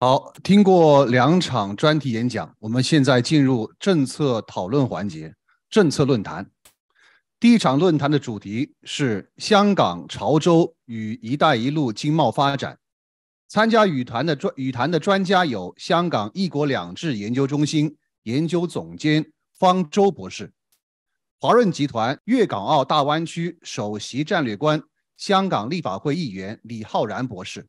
好，听过两场专题演讲，我们现在进入政策讨论环节——政策论坛。第一场论坛的主题是香港、潮州与“一带一路”经贸发展。参加语团的专语团的专家有：香港“一国两制”研究中心研究总监方舟博士、华润集团粤港澳大湾区首席战略官、香港立法会议员李浩然博士、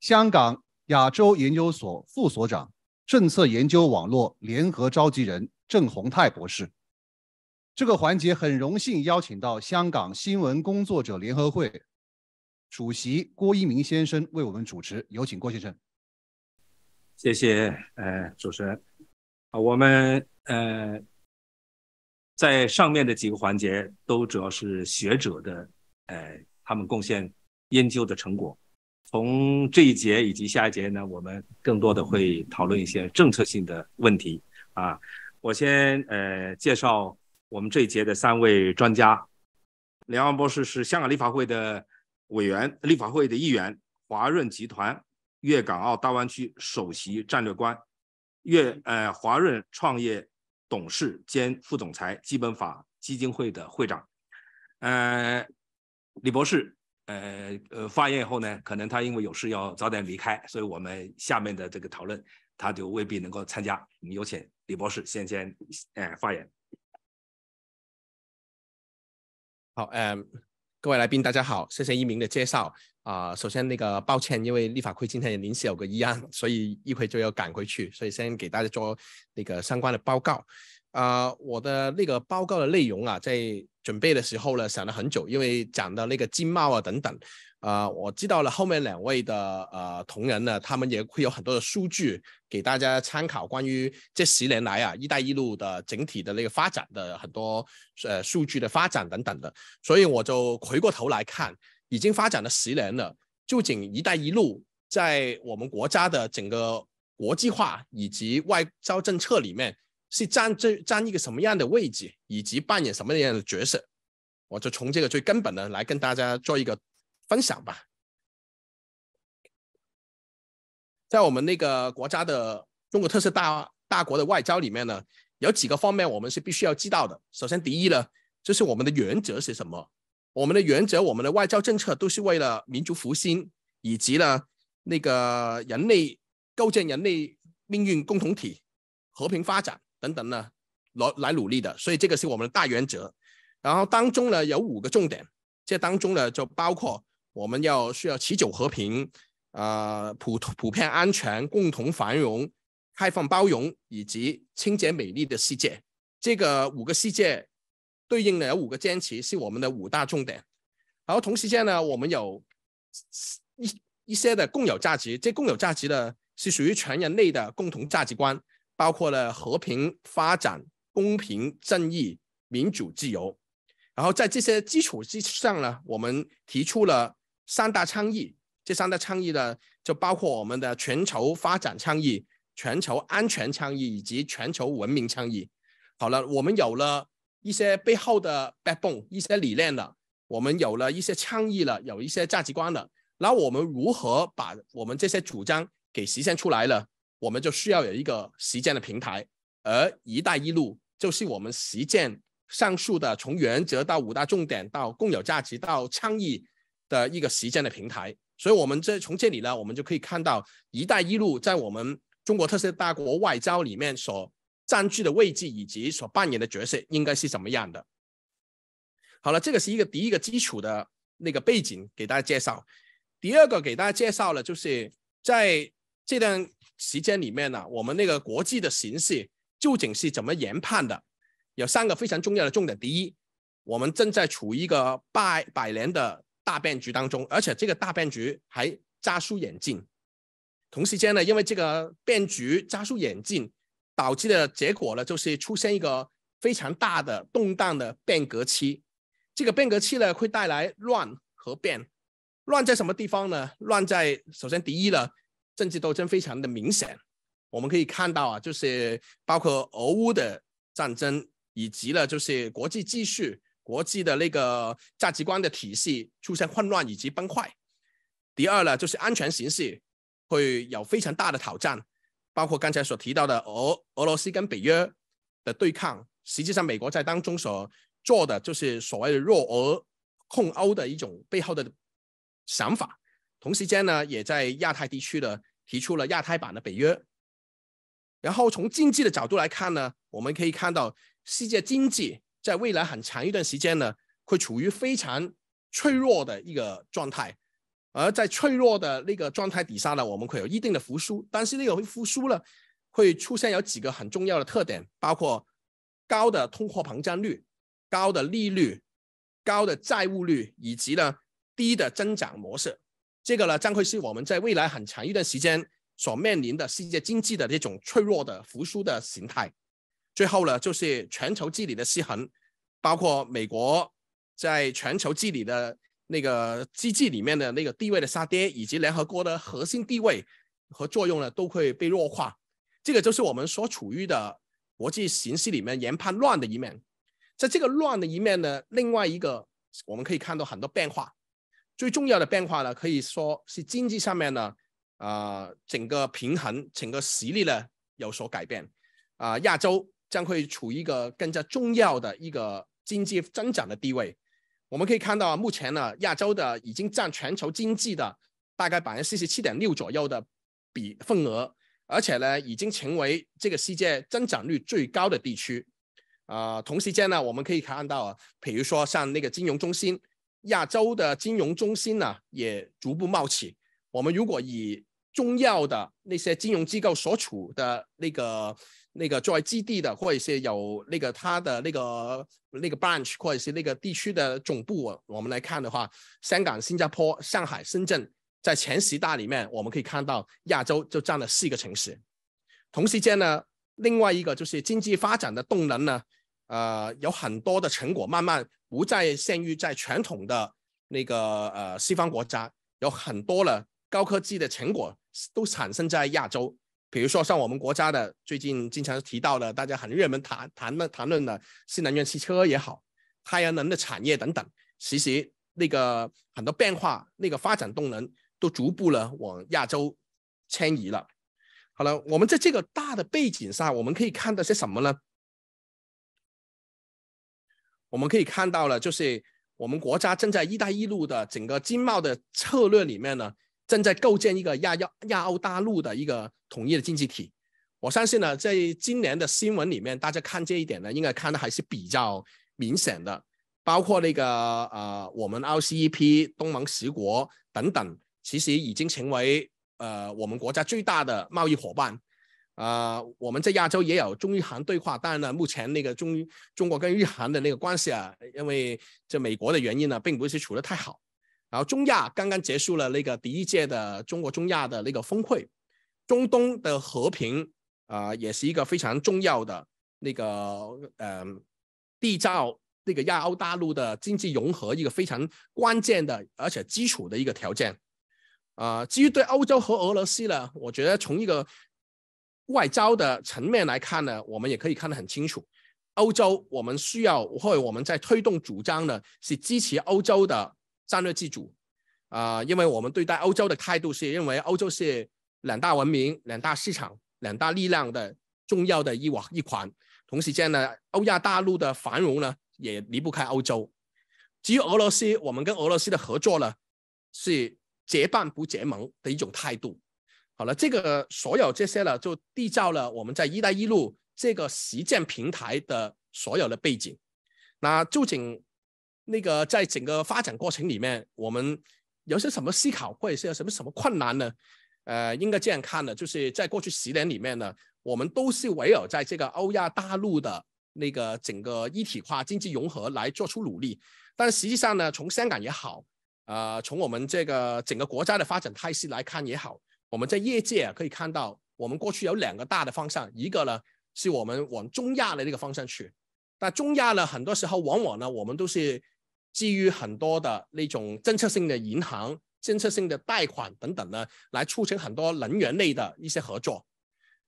香港。亚洲研究所副所长、政策研究网络联合召集人郑洪泰博士。这个环节很荣幸邀请到香港新闻工作者联合会主席郭一鸣先生为我们主持，有请郭先生。谢谢，呃，主持人。啊，我们呃，在上面的几个环节都主要是学者的，呃，他们贡献研究的成果。从这一节以及下一节呢，我们更多的会讨论一些政策性的问题啊。我先呃介绍我们这一节的三位专家，梁王博士是香港立法会的委员、立法会的议员，华润集团粤港澳大湾区首席战略官，粤呃华润创业董事兼副总裁，基本法基金会的会长，呃李博士。呃呃，发言以后呢，可能他因为有事要早点离开，所以我们下面的这个讨论他就未必能够参加。我们有请李博士先先呃发言。好，嗯，各位来宾大家好，谢谢一鸣的介绍啊。首先那个抱歉，因为立法会今天临时有个议案，所以一会就要赶回去，所以先给大家做那个相关的报告。啊，我的那个报告的内容啊，在准备的时候呢，想了很久，因为讲的那个经贸啊等等，啊，我知道了后面两位的呃同仁呢，他们也会有很多的数据给大家参考，关于这十年来啊，一带一路的整体的那个发展的很多呃数据的发展等等的，所以我就回过头来看，已经发展了十年了，究竟一带一路在我们国家的整个国际化以及外交政策里面。是占这占一个什么样的位置，以及扮演什么样的角色，我就从这个最根本的来跟大家做一个分享吧。在我们那个国家的中国特色大大国的外交里面呢，有几个方面我们是必须要知道的。首先，第一呢，就是我们的原则是什么？我们的原则，我们的外交政策都是为了民族复兴，以及呢那个人类构建人类命运共同体、和平发展。等等呢，来来努力的，所以这个是我们的大原则。然后当中呢有五个重点，这当中呢就包括我们要需要持久和平，呃普普遍安全、共同繁荣、开放包容以及清洁美丽的世界。这个五个世界对应的有五个坚持是我们的五大重点。然后同时间呢，我们有一一些的共有价值，这共有价值呢是属于全人类的共同价值观。包括了和平发展、公平正义、民主自由，然后在这些基础之上呢，我们提出了三大倡议。这三大倡议呢，就包括我们的全球发展倡议、全球安全倡议以及全球文明倡议。好了，我们有了一些背后的 backbone，一些理念了，我们有了一些倡议了，有一些价值观了。那我们如何把我们这些主张给实现出来了？我们就需要有一个实践的平台，而“一带一路”就是我们实践上述的从原则到五大重点到共有价值到倡议的一个实践的平台。所以，我们这从这里呢，我们就可以看到“一带一路”在我们中国特色大国外交里面所占据的位置以及所扮演的角色应该是怎么样的。好了，这个是一个第一个基础的那个背景给大家介绍。第二个给大家介绍了就是在这段。时间里面呢，我们那个国际的形势究竟是怎么研判的？有三个非常重要的重点。第一，我们正在处于一个百百年的大变局当中，而且这个大变局还加速演进。同时间呢，因为这个变局加速演进，导致的结果呢，就是出现一个非常大的动荡的变革期。这个变革期呢，会带来乱和变。乱在什么地方呢？乱在首先第一了。政治斗争非常的明显，我们可以看到啊，就是包括俄乌的战争，以及了就是国际秩序、国际的那个价值观的体系出现混乱以及崩坏。第二呢，就是安全形势会有非常大的挑战，包括刚才所提到的俄俄罗斯跟北约的对抗，实际上美国在当中所做的就是所谓的弱俄控欧的一种背后的想法。同时间呢，也在亚太地区呢提出了亚太版的北约。然后从经济的角度来看呢，我们可以看到世界经济在未来很长一段时间呢会处于非常脆弱的一个状态。而在脆弱的那个状态底下呢，我们会有一定的复苏，但是那个复苏呢会出现有几个很重要的特点，包括高的通货膨胀率、高的利率、高的债务率以及呢低的增长模式。这个呢，将会是我们在未来很长一段时间所面临的世界经济的这种脆弱的复苏的形态。最后呢，就是全球治理的失衡，包括美国在全球治理的那个机制里面的那个地位的下跌，以及联合国的核心地位和作用呢，都会被弱化。这个就是我们所处于的国际形势里面研判乱的一面。在这个乱的一面呢，另外一个我们可以看到很多变化。最重要的变化呢，可以说是经济上面呢，啊，整个平衡、整个实力呢有所改变，啊，亚洲将会处于一个更加重要的一个经济增长的地位。我们可以看到，目前呢，亚洲的已经占全球经济的大概百分之四十七点六左右的比份额，而且呢，已经成为这个世界增长率最高的地区。啊，同时间呢，我们可以看到，比如说像那个金融中心。亚洲的金融中心呢，也逐步冒起。我们如果以重要的那些金融机构所处的那个那个作为基地的，或者是有那个它的那个那个 branch，或者是那个地区的总部，我们来看的话，香港、新加坡、上海、深圳，在前十大里面，我们可以看到亚洲就占了四个城市。同时间呢，另外一个就是经济发展的动能呢，呃，有很多的成果慢慢。不再限于在传统的那个呃西方国家，有很多的高科技的成果都产生在亚洲。比如说像我们国家的最近经常提到的，大家很热门谈谈论谈论的新能源汽车也好，太阳能的产业等等，其实那个很多变化，那个发展动能都逐步了往亚洲迁移了。好了，我们在这个大的背景下，我们可以看到些什么呢？我们可以看到了，就是我们国家正在“一带一路”的整个经贸的策略里面呢，正在构建一个亚亚亚欧大陆的一个统一的经济体。我相信呢，在今年的新闻里面，大家看这一点呢，应该看的还是比较明显的。包括那个呃，我们 l c e p 东盟十国等等，其实已经成为呃我们国家最大的贸易伙伴。啊，我们在亚洲也有中日韩对话，当然呢，目前那个中中国跟日韩的那个关系啊，因为这美国的原因呢，并不是处的太好。然后中亚刚刚结束了那个第一届的中国中亚的那个峰会，中东的和平啊，也是一个非常重要的那个嗯，缔造那个亚欧大陆的经济融合一个非常关键的而且基础的一个条件。啊，至于对欧洲和俄罗斯呢，我觉得从一个。外交的层面来看呢，我们也可以看得很清楚。欧洲，我们需要或者我们在推动主张呢，是支持欧洲的战略自主。啊，因为我们对待欧洲的态度是认为欧洲是两大文明、两大市场、两大力量的重要的一网一环。同时间呢，欧亚大陆的繁荣呢，也离不开欧洲。至于俄罗斯，我们跟俄罗斯的合作呢，是结伴不结盟的一种态度。好了，这个所有这些呢，就缔造了我们在“一带一路”这个实践平台的所有的背景。那究竟那个在整个发展过程里面，我们有些什么思考，或者是有什么什么困难呢？呃，应该这样看的，就是在过去十年里面呢，我们都是围绕在这个欧亚大陆的那个整个一体化经济融合来做出努力。但实际上呢，从香港也好，呃，从我们这个整个国家的发展态势来看也好。我们在业界可以看到，我们过去有两个大的方向，一个呢是我们往中亚的那个方向去，那中亚呢很多时候往往呢我们都是基于很多的那种政策性的银行、政策性的贷款等等呢，来促成很多能源类的一些合作。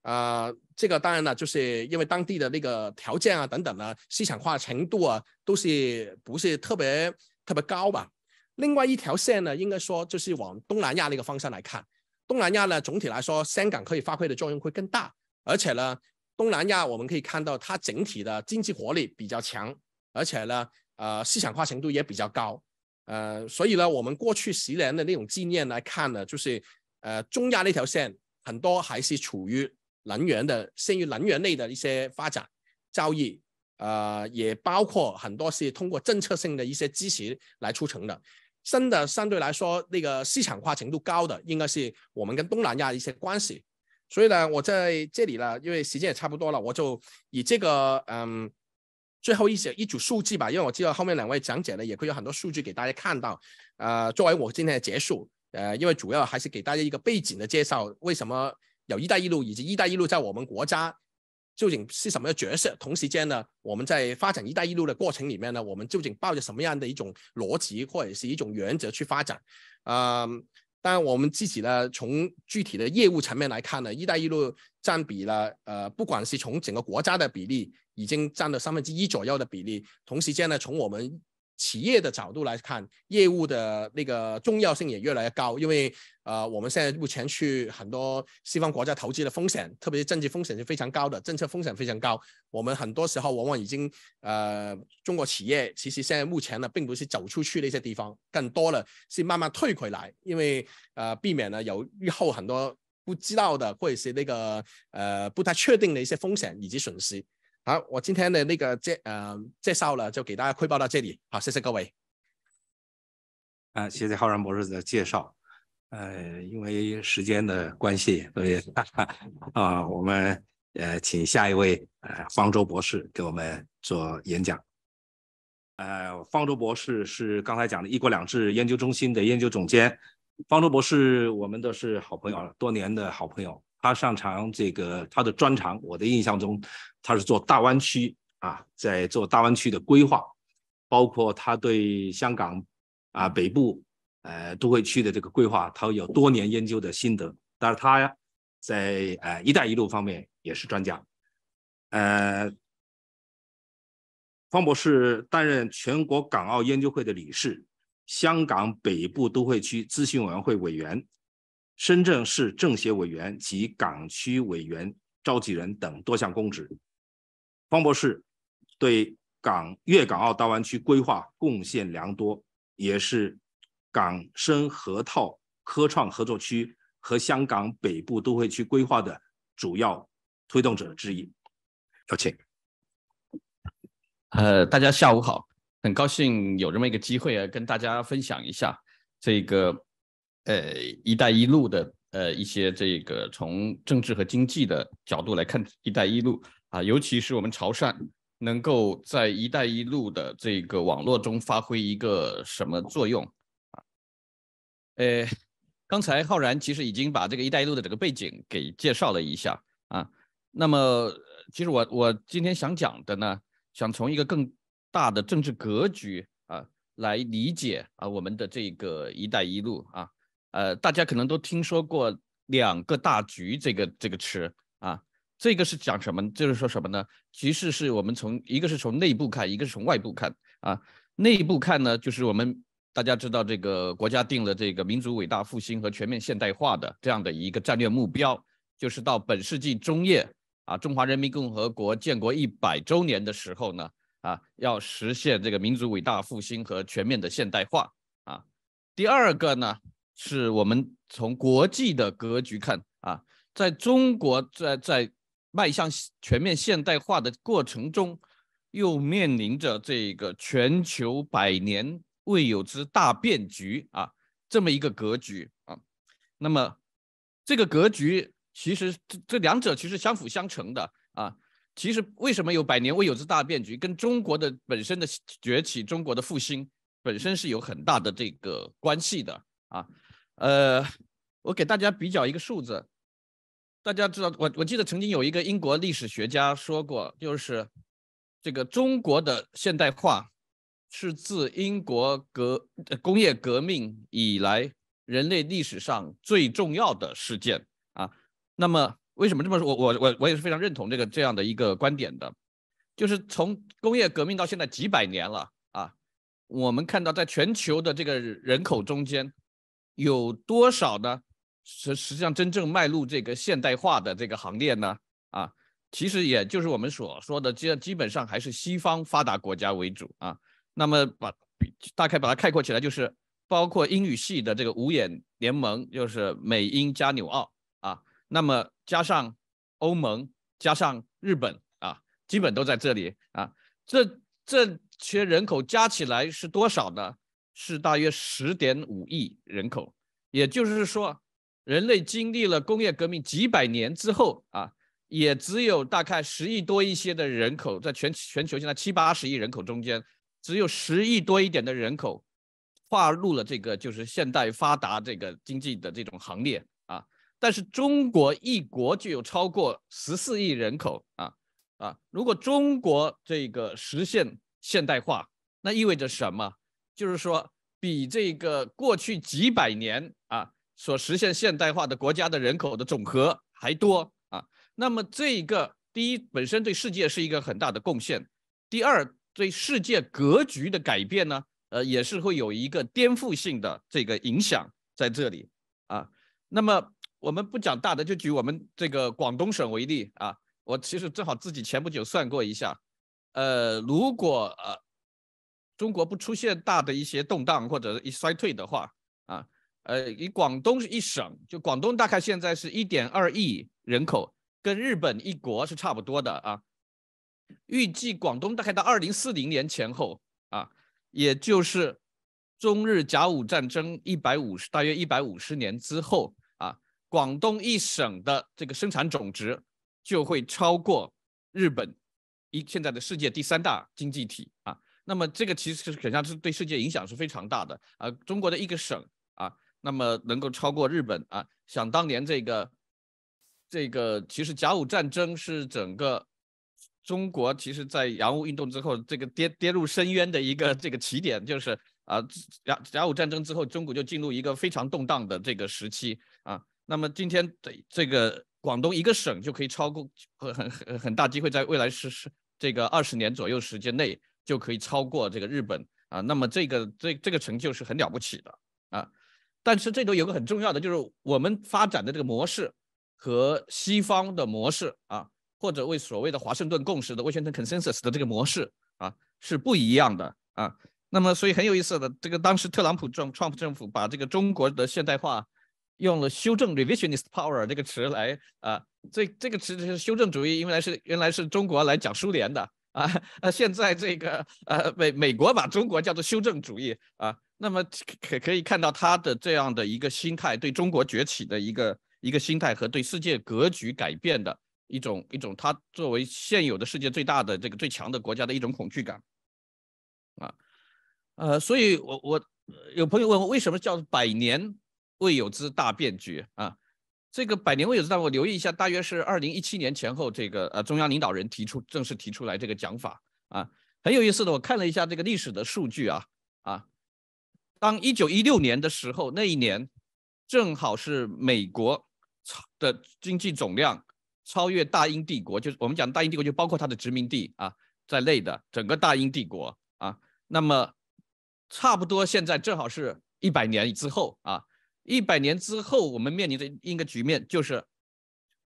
啊，这个当然了，就是因为当地的那个条件啊等等呢，市场化程度啊都是不是特别特别高吧。另外一条线呢，应该说就是往东南亚那个方向来看。东南亚呢，总体来说，香港可以发挥的作用会更大。而且呢，东南亚我们可以看到，它整体的经济活力比较强，而且呢，呃，市场化程度也比较高。呃，所以呢，我们过去十年的那种经验来看呢，就是，呃，中亚那条线很多还是处于能源的，限于能源类的一些发展、交易，呃，也包括很多是通过政策性的一些支持来促成的。真的相对来说，那个市场化程度高的应该是我们跟东南亚的一些关系。所以呢，我在这里呢，因为时间也差不多了，我就以这个嗯，最后一些一组数据吧。因为我知道后面两位讲解呢，也会有很多数据给大家看到。呃，作为我今天的结束，呃，因为主要还是给大家一个背景的介绍，为什么有一带一路，以及一带一路在我们国家。究竟是什么的角色？同时间呢，我们在发展“一带一路”的过程里面呢，我们究竟抱着什么样的一种逻辑或者是一种原则去发展？啊，但我们自己呢，从具体的业务层面来看呢，“一带一路”占比呢，呃，不管是从整个国家的比例，已经占了三分之一左右的比例。同时间呢，从我们企业的角度来看，业务的那个重要性也越来越高，因为呃，我们现在目前去很多西方国家投资的风险，特别是政治风险是非常高的，政策风险非常高。我们很多时候往往已经呃，中国企业其实现在目前呢，并不是走出去那些地方，更多了是慢慢退回来，因为呃，避免呢有日后很多不知道的或者是那个呃不太确定的一些风险以及损失。好，我今天的那个介呃介绍了，就给大家汇报到这里。好，谢谢各位。啊，谢谢浩然博士的介绍。呃，因为时间的关系，所以 啊，我们呃请下一位呃方舟博士给我们做演讲。呃，方舟博士是刚才讲的一国两制研究中心的研究总监。方舟博士，我们都是好朋友，多年的好朋友。他擅长这个，他的专长，我的印象中，他是做大湾区啊，在做大湾区的规划，包括他对香港啊北部呃都会区的这个规划，他有多年研究的心得。但是他呀，在呃“一带一路”方面也是专家。呃，方博士担任全国港澳研究会的理事，香港北部都会区咨询委员会委员。深圳市政协委员及港区委员召集人等多项公职，方博士对港粤港澳大湾区规划贡献良多，也是港深河套科创合作区和香港北部都会区规划的主要推动者之一。有请。呃，大家下午好，很高兴有这么一个机会啊，跟大家分享一下这个。呃，一带一路的呃一些这个从政治和经济的角度来看，一带一路啊，尤其是我们潮汕能够在一带一路的这个网络中发挥一个什么作用啊？呃，刚才浩然其实已经把这个一带一路的整个背景给介绍了一下啊。那么，其实我我今天想讲的呢，想从一个更大的政治格局啊来理解啊我们的这个一带一路啊。呃，大家可能都听说过“两个大局”这个这个词啊，这个是讲什么？就是说什么呢？其实是我们从一个是从内部看，一个是从外部看啊。内部看呢，就是我们大家知道，这个国家定了这个民族伟大复兴和全面现代化的这样的一个战略目标，就是到本世纪中叶啊，中华人民共和国建国一百周年的时候呢，啊，要实现这个民族伟大复兴和全面的现代化啊。第二个呢？是我们从国际的格局看啊，在中国在在迈向全面现代化的过程中，又面临着这个全球百年未有之大变局啊，这么一个格局啊。那么这个格局其实这这两者其实相辅相成的啊。其实为什么有百年未有之大变局，跟中国的本身的崛起、中国的复兴本身是有很大的这个关系的。啊，呃，我给大家比较一个数字，大家知道，我我记得曾经有一个英国历史学家说过，就是这个中国的现代化是自英国革工业革命以来人类历史上最重要的事件啊。那么为什么这么说？我我我我也是非常认同这个这样的一个观点的，就是从工业革命到现在几百年了啊，我们看到在全球的这个人口中间。有多少呢？实实际上真正迈入这个现代化的这个行列呢？啊，其实也就是我们所说的，基基本上还是西方发达国家为主啊。那么把大概把它概括起来，就是包括英语系的这个五眼联盟，就是美英加纽澳啊。那么加上欧盟，加上日本啊，基本都在这里啊。这这些人口加起来是多少呢？是大约十点五亿人口，也就是说，人类经历了工业革命几百年之后啊，也只有大概十亿多一些的人口，在全全球现在七八十亿人口中间，只有十亿多一点的人口，划入了这个就是现代发达这个经济的这种行列啊。但是中国一国就有超过十四亿人口啊啊！如果中国这个实现现代化，那意味着什么？就是说，比这个过去几百年啊所实现现代化的国家的人口的总和还多啊。那么这个第一，本身对世界是一个很大的贡献；第二，对世界格局的改变呢，呃，也是会有一个颠覆性的这个影响在这里啊。那么我们不讲大的，就举我们这个广东省为例啊。我其实正好自己前不久算过一下，呃，如果呃。中国不出现大的一些动荡或者一衰退的话，啊，呃，以广东一省，就广东大概现在是一点二亿人口，跟日本一国是差不多的啊。预计广东大概到二零四零年前后啊，也就是中日甲午战争一百五十，大约一百五十年之后啊，广东一省的这个生产总值就会超过日本一现在的世界第三大经济体啊。那么这个其实是很像是对世界影响是非常大的啊，中国的一个省啊，那么能够超过日本啊，想当年这个，这个其实甲午战争是整个中国其实在洋务运动之后这个跌跌入深渊的一个 这个起点，就是啊甲甲午战争之后中国就进入一个非常动荡的这个时期啊，那么今天这个广东一个省就可以超过很很很大机会在未来十十这个二十年左右时间内。就可以超过这个日本啊，那么这个这这个成就是很了不起的啊，但是这都有个很重要的，就是我们发展的这个模式和西方的模式啊，或者为所谓的华盛顿共识的、华盛顿 consensus 的这个模式啊是不一样的啊。那么所以很有意思的，这个当时特朗普政、Trump 政府把这个中国的现代化用了“修正 revisionist power” 这个词来啊，这这个词是修正主义，为来是原来是中国来讲苏联的。啊现在这个呃，美美国把中国叫做修正主义啊，那么可可以看到他的这样的一个心态，对中国崛起的一个一个心态和对世界格局改变的一种一种，他作为现有的世界最大的这个最强的国家的一种恐惧感啊，呃，所以我我有朋友问我为什么叫百年未有之大变局啊？这个百年未有之大，我留意一下，大约是二零一七年前后，这个呃中央领导人提出正式提出来这个讲法啊，很有意思的。我看了一下这个历史的数据啊啊，当一九一六年的时候，那一年正好是美国的经济总量超越大英帝国，就是我们讲大英帝国就包括它的殖民地啊在内的整个大英帝国啊，那么差不多现在正好是一百年之后啊。一百年之后，我们面临的一个局面就是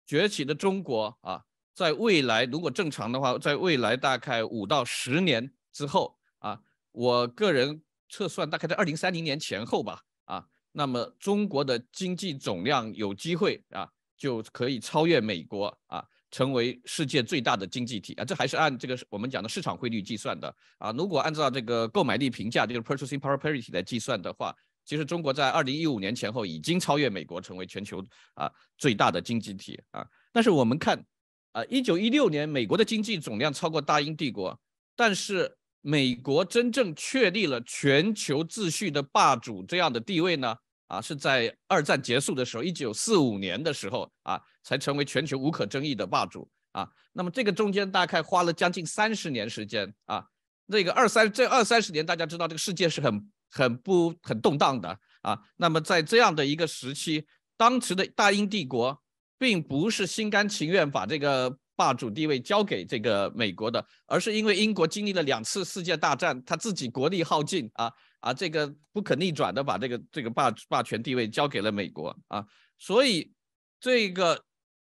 崛起的中国啊，在未来如果正常的话，在未来大概五到十年之后啊，我个人测算大概在二零三零年前后吧啊，那么中国的经济总量有机会啊就可以超越美国啊，成为世界最大的经济体啊，这还是按这个我们讲的市场汇率计算的啊，如果按照这个购买力平价就是 purchasing power parity 来计算的话。其实中国在二零一五年前后已经超越美国，成为全球啊最大的经济体啊。但是我们看，啊一九一六年美国的经济总量超过大英帝国，但是美国真正确立了全球秩序的霸主这样的地位呢？啊，是在二战结束的时候，一九四五年的时候啊，才成为全球无可争议的霸主啊。那么这个中间大概花了将近三十年时间啊，那个二三这二三十年，大家知道这个世界是很。很不很动荡的啊，那么在这样的一个时期，当时的大英帝国并不是心甘情愿把这个霸主地位交给这个美国的，而是因为英国经历了两次世界大战，他自己国力耗尽啊啊，这个不可逆转的把这个这个霸霸权地位交给了美国啊，所以这个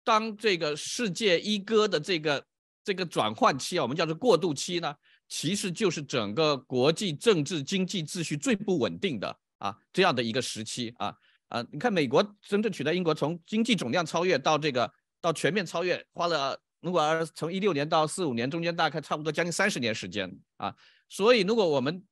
当这个世界一哥的这个这个转换期啊，我们叫做过渡期呢。其实就是整个国际政治经济秩序最不稳定的啊这样的一个时期啊啊！你看，美国真正取代英国，从经济总量超越到这个到全面超越，花了如果从一六年到四五年中间，大概差不多将近三十年时间啊。所以，如果我们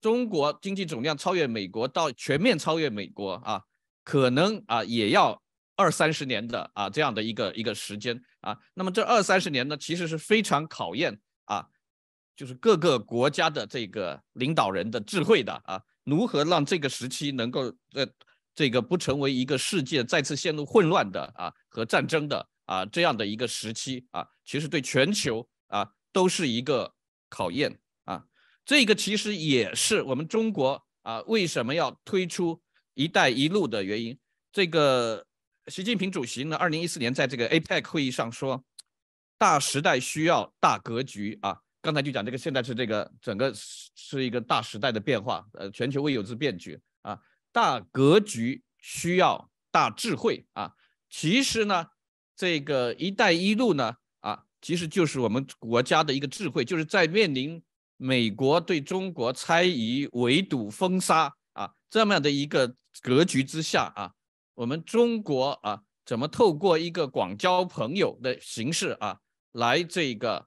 中国经济总量超越美国到全面超越美国啊，可能啊也要二三十年的啊这样的一个一个时间啊。那么这二三十年呢，其实是非常考验。就是各个国家的这个领导人的智慧的啊，如何让这个时期能够呃，这个不成为一个世界再次陷入混乱的啊和战争的啊这样的一个时期啊，其实对全球啊都是一个考验啊。这个其实也是我们中国啊为什么要推出“一带一路”的原因。这个习近平主席呢，二零一四年在这个 APEC 会议上说：“大时代需要大格局啊。”刚才就讲这个，现在是这个整个是是一个大时代的变化，呃，全球未有之变局啊，大格局需要大智慧啊。其实呢，这个“一带一路”呢，啊，其实就是我们国家的一个智慧，就是在面临美国对中国猜疑、围堵、封杀啊，这么样的一个格局之下啊，我们中国啊，怎么透过一个广交朋友的形式啊，来这个。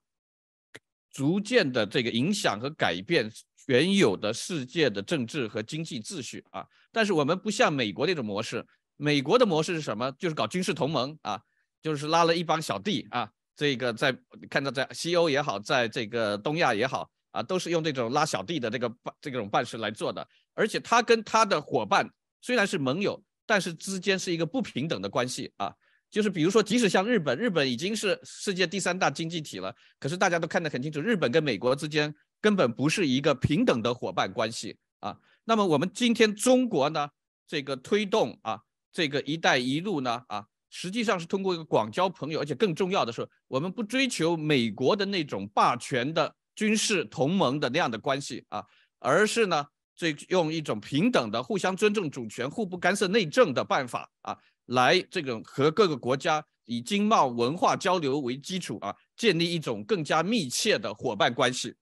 逐渐的这个影响和改变原有的世界的政治和经济秩序啊，但是我们不像美国那种模式，美国的模式是什么？就是搞军事同盟啊，就是拉了一帮小弟啊，这个在看到在西欧也好，在这个东亚也好啊，都是用这种拉小弟的这个办这种办事来做的，而且他跟他的伙伴虽然是盟友，但是之间是一个不平等的关系啊。就是比如说，即使像日本，日本已经是世界第三大经济体了，可是大家都看得很清楚，日本跟美国之间根本不是一个平等的伙伴关系啊。那么我们今天中国呢，这个推动啊，这个“一带一路”呢，啊，实际上是通过一个广交朋友，而且更重要的是，我们不追求美国的那种霸权的军事同盟的那样的关系啊，而是呢，这用一种平等的、互相尊重主权、互不干涉内政的办法啊。来，这种和各个国家以经贸文化交流为基础啊，建立一种更加密切的伙伴关系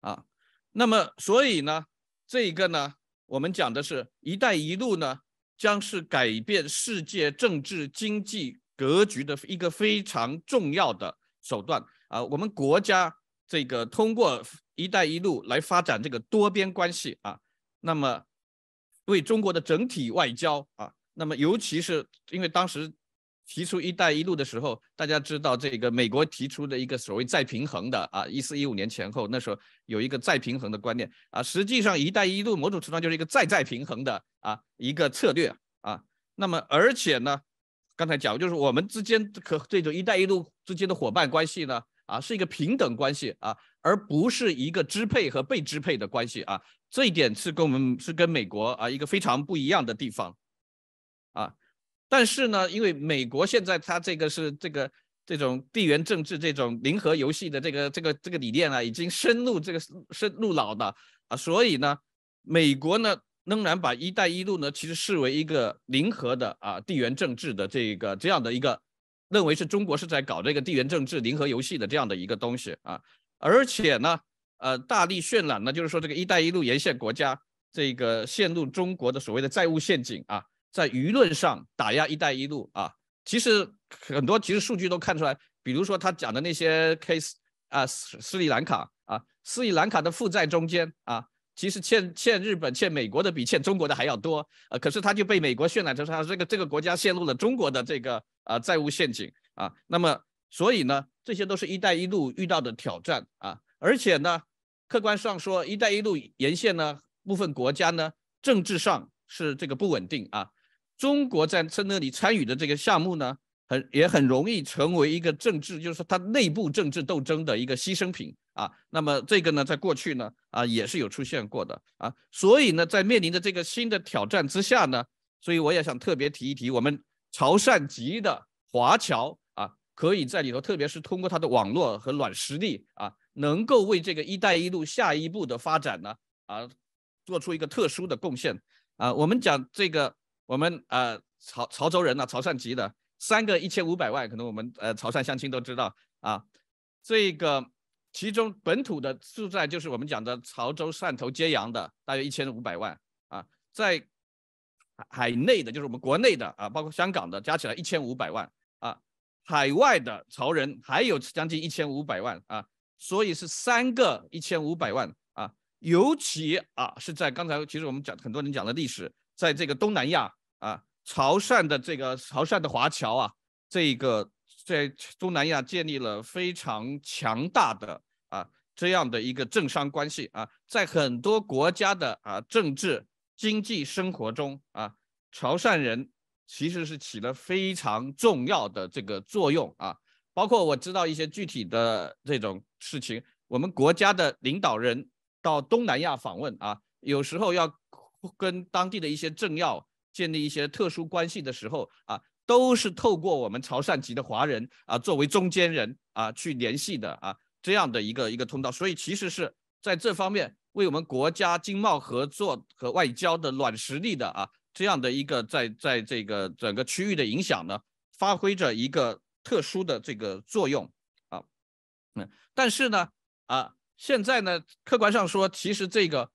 啊。那么，所以呢，这个呢，我们讲的是“一带一路”呢，将是改变世界政治经济格局的一个非常重要的手段啊。我们国家这个通过“一带一路”来发展这个多边关系啊，那么为中国的整体外交啊。那么，尤其是因为当时提出“一带一路”的时候，大家知道，这个美国提出的一个所谓“再平衡”的啊，一四一五年前后，那时候有一个“再平衡”的观念啊，实际上“一带一路”某种程度上就是一个“再再平衡”的啊一个策略啊。那么，而且呢，刚才讲，就是我们之间和这种“一带一路”之间的伙伴关系呢，啊，是一个平等关系啊，而不是一个支配和被支配的关系啊。这一点是跟我们是跟美国啊一个非常不一样的地方。但是呢，因为美国现在它这个是这个这种地缘政治这种零和游戏的这个这个这个理念啊，已经深入这个深入脑的啊，所以呢，美国呢仍然把“一带一路”呢，其实视为一个零和的啊地缘政治的这个这样的一个，认为是中国是在搞这个地缘政治零和游戏的这样的一个东西啊，而且呢，呃，大力渲染呢，就是说这个“一带一路”沿线国家这个陷入中国的所谓的债务陷阱啊。在舆论上打压“一带一路”啊，其实很多其实数据都看出来，比如说他讲的那些 case 啊，斯斯里兰卡啊，斯里兰卡的负债中间啊，其实欠欠日本、欠美国的比欠中国的还要多，啊。可是他就被美国渲染成他这个这个国家陷入了中国的这个啊债务陷阱啊。那么所以呢，这些都是一带一路遇到的挑战啊，而且呢，客观上说，一带一路沿线呢部分国家呢政治上是这个不稳定啊。中国在在那里参与的这个项目呢，很也很容易成为一个政治，就是说它内部政治斗争的一个牺牲品啊。那么这个呢，在过去呢，啊也是有出现过的啊。所以呢，在面临着这个新的挑战之下呢，所以我也想特别提一提，我们潮汕籍的华侨啊，可以在里头，特别是通过他的网络和软实力啊，能够为这个“一带一路”下一步的发展呢，啊，做出一个特殊的贡献啊。我们讲这个。我们呃潮潮州人呢，潮汕籍的三个一千五百万，可能我们呃潮汕乡亲都知道啊。这个其中本土的住在就是我们讲的潮州、汕头、揭阳的，大约一千五百万啊。在海内的就是我们国内的啊，包括香港的，加起来一千五百万啊。海外的潮人还有将近一千五百万啊，所以是三个一千五百万啊。尤其啊是在刚才，其实我们讲很多人讲的历史，在这个东南亚。啊，潮汕的这个潮汕的华侨啊，这个在东南亚建立了非常强大的啊这样的一个政商关系啊，在很多国家的啊政治经济生活中啊，潮汕人其实是起了非常重要的这个作用啊。包括我知道一些具体的这种事情，我们国家的领导人到东南亚访问啊，有时候要跟当地的一些政要。建立一些特殊关系的时候啊，都是透过我们潮汕籍的华人啊，作为中间人啊去联系的啊，这样的一个一个通道。所以其实是在这方面为我们国家经贸合作和外交的软实力的啊这样的一个在在这个整个区域的影响呢，发挥着一个特殊的这个作用啊。嗯，但是呢啊，现在呢客观上说，其实这个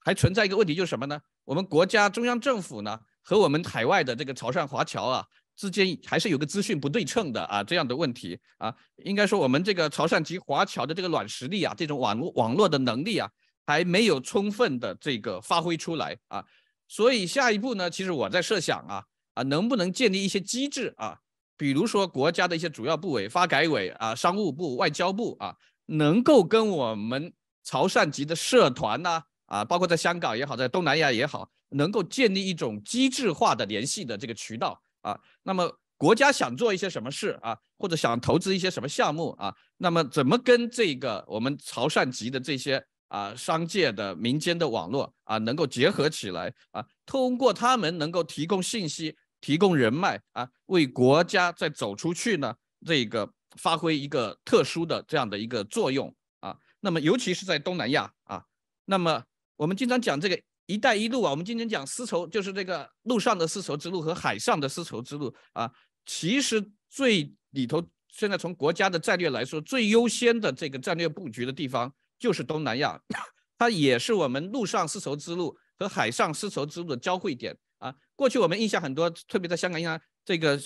还存在一个问题，就是什么呢？我们国家中央政府呢，和我们海外的这个潮汕华侨啊之间还是有个资讯不对称的啊这样的问题啊。应该说我们这个潮汕籍华侨的这个软实力啊，这种网络网络的能力啊，还没有充分的这个发挥出来啊。所以下一步呢，其实我在设想啊啊，能不能建立一些机制啊，比如说国家的一些主要部委，发改委啊、商务部、外交部啊，能够跟我们潮汕籍的社团呐。啊，包括在香港也好，在东南亚也好，能够建立一种机制化的联系的这个渠道啊。那么国家想做一些什么事啊，或者想投资一些什么项目啊，那么怎么跟这个我们潮汕籍的这些啊商界的民间的网络啊能够结合起来啊？通过他们能够提供信息、提供人脉啊，为国家在走出去呢这个发挥一个特殊的这样的一个作用啊。那么尤其是在东南亚啊，那么。我们经常讲这个“一带一路”啊，我们经常讲丝绸，就是这个陆上的丝绸之路和海上的丝绸之路啊。其实最里头，现在从国家的战略来说，最优先的这个战略布局的地方就是东南亚，它也是我们陆上丝绸之路和海上丝绸之路的交汇点啊。过去我们印象很多，特别在香港印象，这个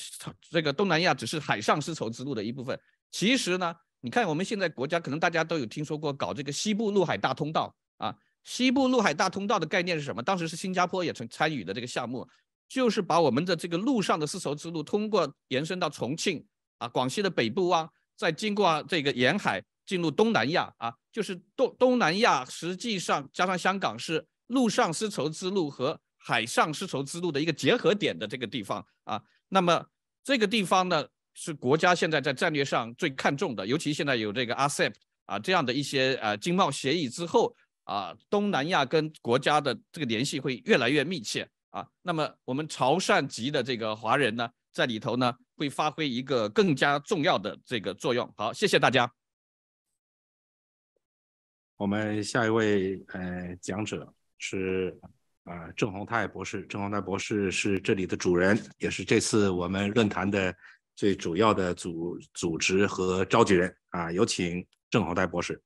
这个东南亚只是海上丝绸之路的一部分。其实呢，你看我们现在国家可能大家都有听说过搞这个西部陆海大通道啊。西部陆海大通道的概念是什么？当时是新加坡也曾参与的这个项目，就是把我们的这个陆上的丝绸之路通过延伸到重庆啊、广西的北部湾，再经过这个沿海进入东南亚啊，就是东东南亚实际上加上香港是陆上丝绸之路和海上丝绸之路的一个结合点的这个地方啊。那么这个地方呢，是国家现在在战略上最看重的，尤其现在有这个阿 c e p 啊这样的一些呃经贸协议之后。啊，东南亚跟国家的这个联系会越来越密切啊。那么我们潮汕籍的这个华人呢，在里头呢，会发挥一个更加重要的这个作用。好，谢谢大家。我们下一位呃讲者是啊郑洪泰博士。郑洪泰博士是这里的主人，也是这次我们论坛的最主要的组组织和召集人啊。有请郑洪泰博士。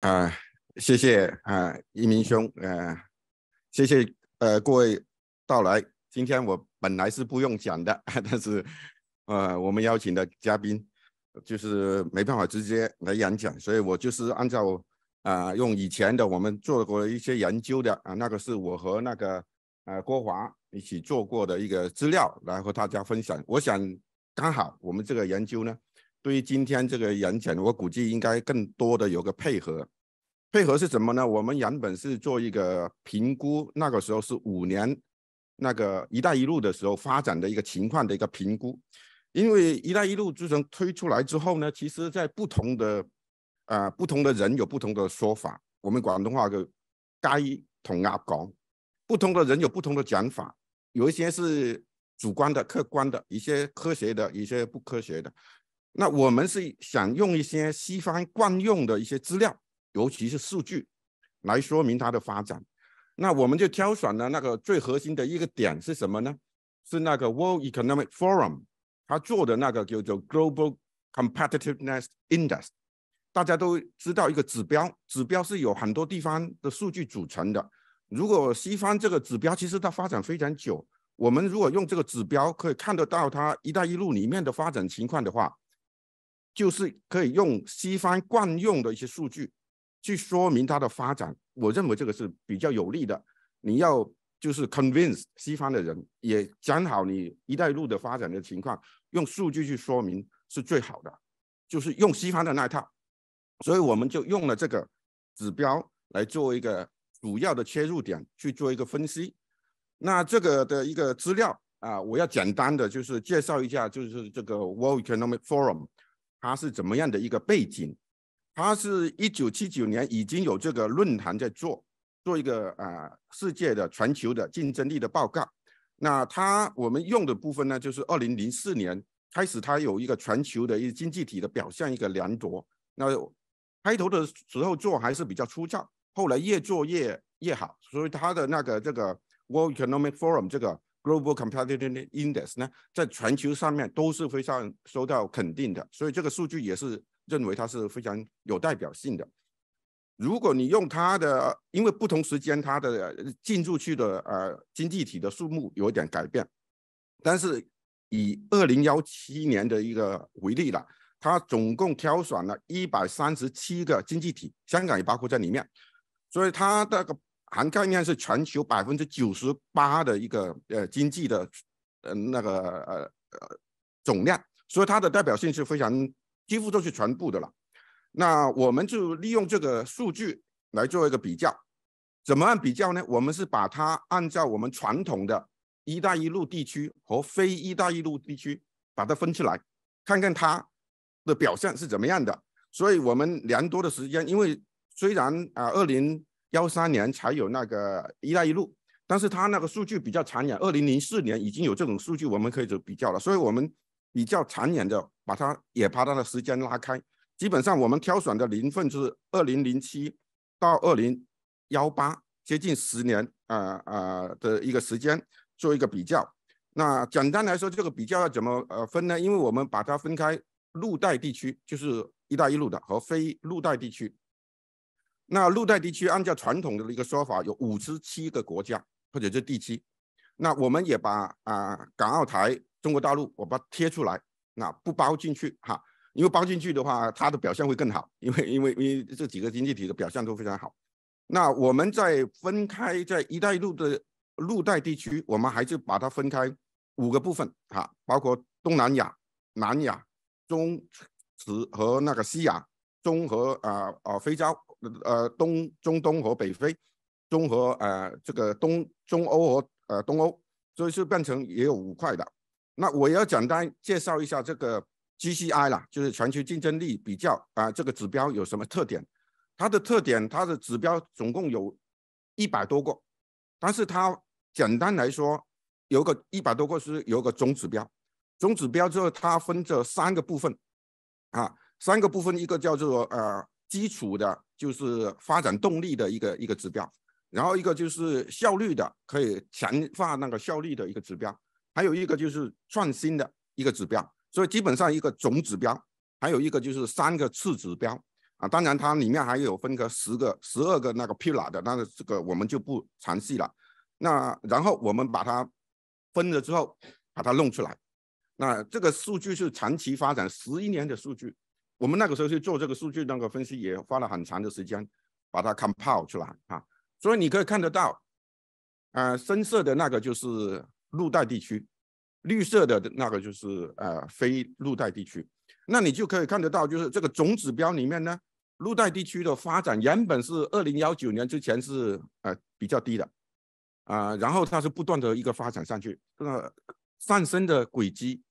啊。谢谢啊，一鸣兄啊，谢谢呃各位到来。今天我本来是不用讲的，但是呃我们邀请的嘉宾就是没办法直接来演讲，所以我就是按照啊用以前的我们做过一些研究的啊那个是我和那个呃郭华一起做过的一个资料来和大家分享。我想刚好我们这个研究呢，对于今天这个演讲，我估计应该更多的有个配合。配合是什么呢？我们原本是做一个评估，那个时候是五年那个“一带一路”的时候发展的一个情况的一个评估。因为“一带一路”自从推出来之后呢，其实在不同的呃不同的人有不同的说法。我们广东话就“该同阿讲”，不同的人有不同的讲法，有一些是主观的、客观的，一些科学的，一些不科学的。那我们是想用一些西方惯用的一些资料。尤其是数据来说明它的发展，那我们就挑选了那个最核心的一个点是什么呢？是那个 World Economic Forum 它做的那个叫做 Global Competitiveness Index，大家都知道一个指标，指标是由很多地方的数据组成的。如果西方这个指标其实它发展非常久，我们如果用这个指标可以看得到它“一带一路”里面的发展情况的话，就是可以用西方惯用的一些数据。去说明它的发展，我认为这个是比较有利的。你要就是 convince 西方的人，也讲好你一带一路的发展的情况，用数据去说明是最好的，就是用西方的那一套。所以我们就用了这个指标来做一个主要的切入点去做一个分析。那这个的一个资料啊，我要简单的就是介绍一下，就是这个 World Economic Forum 它是怎么样的一个背景。他是一九七九年已经有这个论坛在做，做一个啊世界的全球的竞争力的报告。那他我们用的部分呢，就是二零零四年开始，他有一个全球的一个经济体的表现一个量度。那开头的时候做还是比较粗糙，后来越做越越好。所以他的那个这个 World Economic Forum 这个 Global c o m p e t i t i v e Index 呢，在全球上面都是非常受到肯定的。所以这个数据也是。认为它是非常有代表性的。如果你用它的，因为不同时间它的进入去的呃经济体的数目有一点改变，但是以二零幺七年的一个为例了，它总共挑选了一百三十七个经济体，香港也包括在里面，所以它的含概念是全球百分之九十八的一个呃经济的呃那个呃总量，所以它的代表性是非常。几乎都是全部的了。那我们就利用这个数据来做一个比较，怎么按比较呢？我们是把它按照我们传统的“一带一路”地区和非“一带一路”地区把它分出来，看看它的表现是怎么样的。所以，我们良多的时间，因为虽然啊，二零幺三年才有那个“一带一路”，但是它那个数据比较长远，二零零四年已经有这种数据，我们可以做比较了。所以，我们比较长远的。把它也把它的时间拉开，基本上我们挑选的零份是二零零七到二零幺八，接近十年啊啊的一个时间做一个比较。那简单来说，这个比较要怎么呃分呢？因为我们把它分开陆带地区，就是一带一路的和非陆带地区。那陆带地区按照传统的一个说法，有五十七个国家或者是地区。那我们也把啊港澳台中国大陆，我把它贴出来。那不包进去哈，因为包进去的话，它的表现会更好。因为因为因为这几个经济体的表现都非常好。那我们在分开在一带一路的陆带地区，我们还是把它分开五个部分哈，包括东南亚、南亚、中次和那个西亚、中和啊啊非洲呃东中东和北非，中和啊这个东中欧和呃东欧，所以是变成也有五块的。那我要简单介绍一下这个 GCI 啦，就是全球竞争力比较啊，这个指标有什么特点？它的特点，它的指标总共有一百多个，但是它简单来说，有个一百多个是有个总指标，总指标之后它分这三个部分啊，三个部分一个叫做呃基础的，就是发展动力的一个一个指标，然后一个就是效率的，可以强化那个效率的一个指标。还有一个就是创新的一个指标，所以基本上一个总指标，还有一个就是三个次指标啊。当然它里面还有分隔十个、十二个那个 p i l a 的，那个这个我们就不详细了。那然后我们把它分了之后，把它弄出来。那这个数据是长期发展十一年的数据，我们那个时候去做这个数据那个分析，也花了很长的时间把它看泡出来啊。所以你可以看得到，呃，深色的那个就是。陆带地区，绿色的那个就是呃非陆带地区，那你就可以看得到，就是这个总指标里面呢，陆带地区的发展原本是二零幺九年之前是呃比较低的，啊，然后它是不断的一个发展上去，那上升的轨迹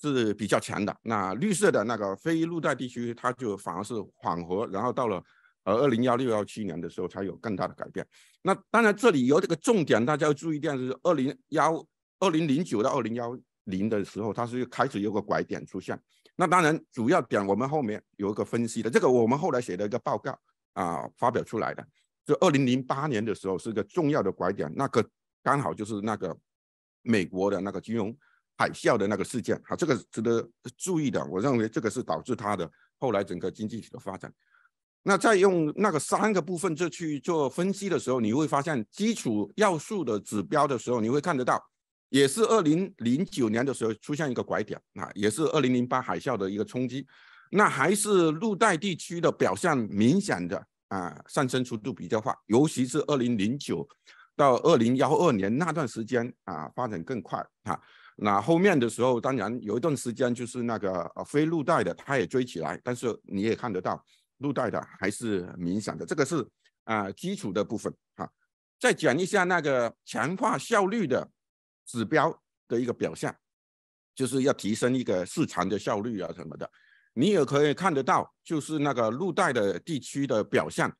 是比较强的。那绿色的那个非陆带地区，它就反而是缓和，然后到了呃二零幺六幺七年的时候才有更大的改变。那当然这里有这个重点，大家要注意一点是二零幺。二零零九到二零幺零的时候，它是开始有个拐点出现。那当然，主要点我们后面有一个分析的，这个我们后来写了一个报告啊，发表出来的。就二零零八年的时候是一个重要的拐点，那个刚好就是那个美国的那个金融海啸的那个事件啊，这个值得注意的。我认为这个是导致它的后来整个经济体的发展。那再用那个三个部分就去做分析的时候，你会发现基础要素的指标的时候，你会看得到。也是二零零九年的时候出现一个拐点啊，也是二零零八海啸的一个冲击，那还是陆带地区的表现明显的啊，上升速度比较快，尤其是二零零九到二零幺二年那段时间啊，发展更快啊。那后面的时候，当然有一段时间就是那个呃非陆带的，它也追起来，但是你也看得到陆带的还是明显的，这个是啊基础的部分哈。再讲一下那个强化效率的。指标的一个表象，就是要提升一个市场的效率啊什么的。你也可以看得到，就是那个入带的地区的表象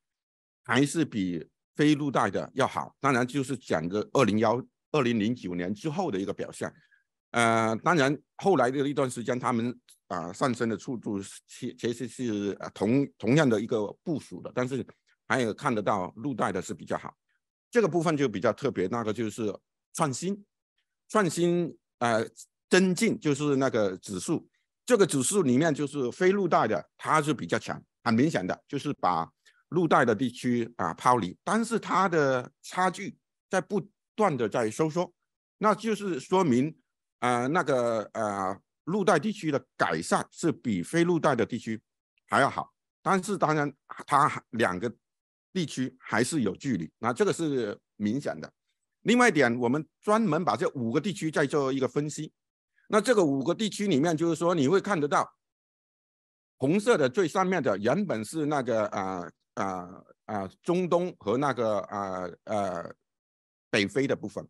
还是比非入带的要好。当然就是讲个二零幺二零零九年之后的一个表象。呃，当然后来的一段时间，他们啊上升的速度其其实是同同样的一个部署的，但是还有看得到入带的是比较好。这个部分就比较特别，那个就是创新。创新啊，增进就是那个指数，这个指数里面就是非陆带的，它是比较强，很明显的就是把陆带的地区啊抛离，但是它的差距在不断的在收缩，那就是说明啊那个啊陆带地区的改善是比非陆带的地区还要好，但是当然它两个地区还是有距离，那这个是明显的。另外一点，我们专门把这五个地区再做一个分析。那这个五个地区里面，就是说你会看得到，红色的最上面的原本是那个啊啊啊中东和那个啊啊北非的部分，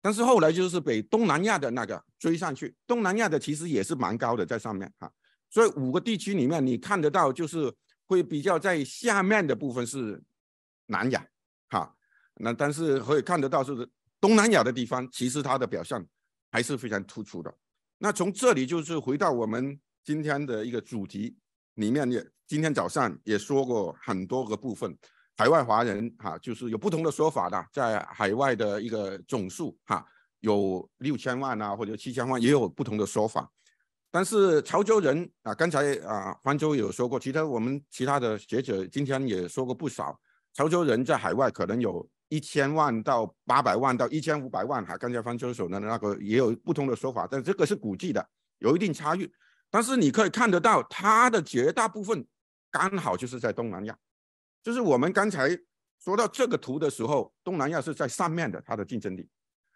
但是后来就是被东南亚的那个追上去，东南亚的其实也是蛮高的在上面哈。所以五个地区里面你看得到，就是会比较在下面的部分是南亚哈。那但是可以看得到，是东南亚的地方，其实它的表现还是非常突出的。那从这里就是回到我们今天的一个主题里面，也今天早上也说过很多个部分。海外华人哈，就是有不同的说法的，在海外的一个总数哈，有六千万啊或者七千万，也有不同的说法。但是潮州人啊，刚才啊方舟有说过，其他我们其他的学者今天也说过不少，潮州人在海外可能有。一千万到八百万到一千五百万，哈，刚才方教授的那个也有不同的说法，但这个是估计的，有一定差异。但是你可以看得到，它的绝大部分刚好就是在东南亚，就是我们刚才说到这个图的时候，东南亚是在上面的，它的竞争力。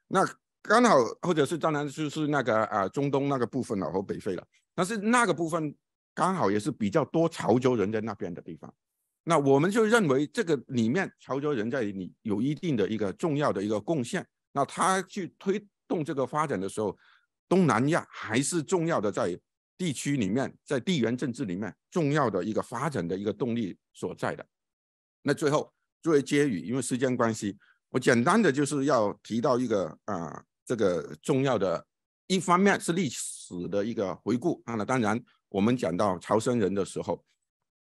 那刚好或者是当然就是那个啊中东那个部分了和北非了，但是那个部分刚好也是比较多潮州人在那边的地方。那我们就认为这个里面潮州人在你有一定的一个重要的一个贡献。那他去推动这个发展的时候，东南亚还是重要的在地区里面，在地缘政治里面重要的一个发展的一个动力所在的。那最后作为结语，因为时间关系，我简单的就是要提到一个啊，这个重要的一方面是历史的一个回顾啊。那当然我们讲到潮汕人的时候。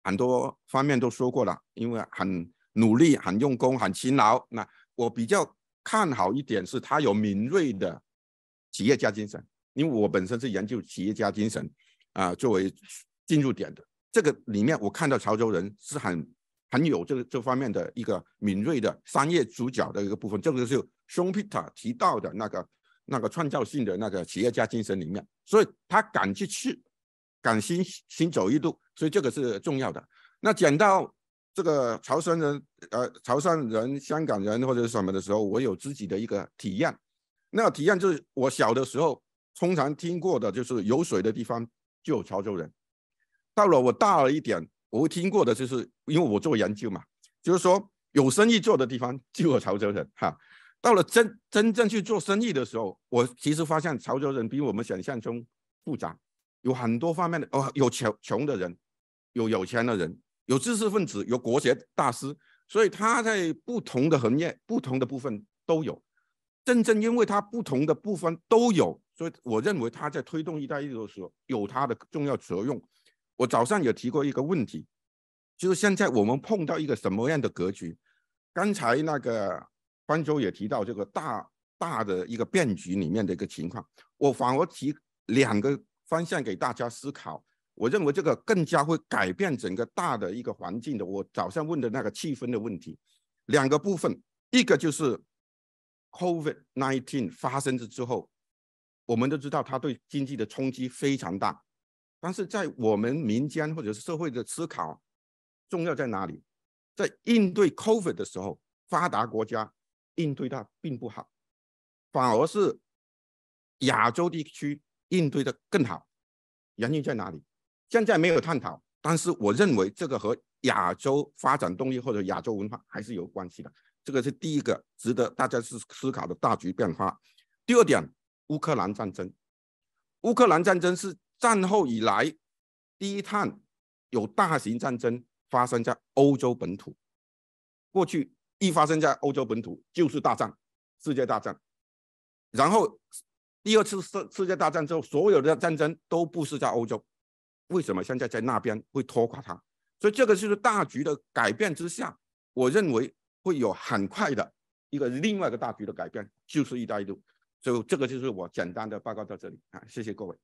很多方面都说过了，因为很努力、很用功、很勤劳。那我比较看好一点是，他有敏锐的企业家精神，因为我本身是研究企业家精神啊，作为进入点的这个里面，我看到潮州人是很很有这个这方面的一个敏锐的商业主角的一个部分，这个是熊 c 特 p e t e r 提到的那个那个创造性的那个企业家精神里面，所以他敢去去，敢新新走一路，所以这个是重要的。那讲到这个潮汕人、呃潮汕人、香港人或者什么的时候，我有自己的一个体验。那体验就是我小的时候通常听过的，就是有水的地方就有潮州人。到了我大了一点，我会听过的就是因为我做研究嘛，就是说有生意做的地方就有潮州人哈。到了真真正去做生意的时候，我其实发现潮州人比我们想象中复杂，有很多方面的哦，有穷穷的人。有有钱的人，有知识分子，有国学大师，所以他在不同的行业、不同的部分都有。正正因为他不同的部分都有，所以我认为他在推动一带一路的时候有他的重要作用。我早上也提过一个问题，就是现在我们碰到一个什么样的格局？刚才那个方舟也提到这个大大的一个变局里面的一个情况，我反而提两个方向给大家思考。我认为这个更加会改变整个大的一个环境的。我早上问的那个气氛的问题，两个部分，一个就是 COVID nineteen 发生之之后，我们都知道它对经济的冲击非常大，但是在我们民间或者是社会的思考，重要在哪里？在应对 COVID 的时候，发达国家应对它并不好，反而是亚洲地区应对的更好，原因在哪里？现在没有探讨，但是我认为这个和亚洲发展动力或者亚洲文化还是有关系的。这个是第一个值得大家思思考的大局变化。第二点，乌克兰战争，乌克兰战争是战后以来第一趟有大型战争发生在欧洲本土。过去一发生在欧洲本土就是大战，世界大战。然后第二次世世界大战之后，所有的战争都不是在欧洲。为什么现在在那边会拖垮它？所以这个就是大局的改变之下，我认为会有很快的一个另外一个大局的改变，就是一带一路。所以这个就是我简单的报告到这里啊，谢谢各位。